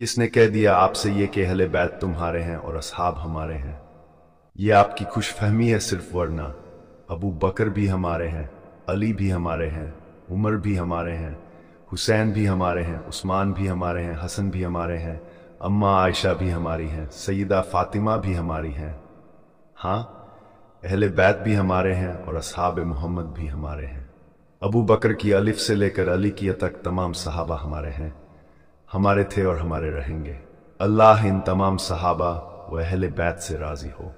किसने कह दिया आपसे ये कि हले बैत तुम्हारे हैं और असहाब हमारे हैं ये आपकी खुश फहमी है सिर्फ वरना अबू बकर भी हमारे हैं अली भी हमारे हैं उमर भी हमारे हैं हुसैन भी हमारे हैं उस्मान भी हमारे हैं हसन भी हमारे हैं अम्मा आयशा भी हमारी हैं सईदा फातिमा भी हमारी हैं हाँ अहले बैत भी हमारे हैं और असहाब मोहम्मद भी हमारे हैं अबू बकर की अलिफ से लेकर अली की तक तमाम सहाबा हमारे हैं हमारे थे और हमारे रहेंगे अल्लाह इन तमाम सहाबा व अहल बैत से राज़ी हो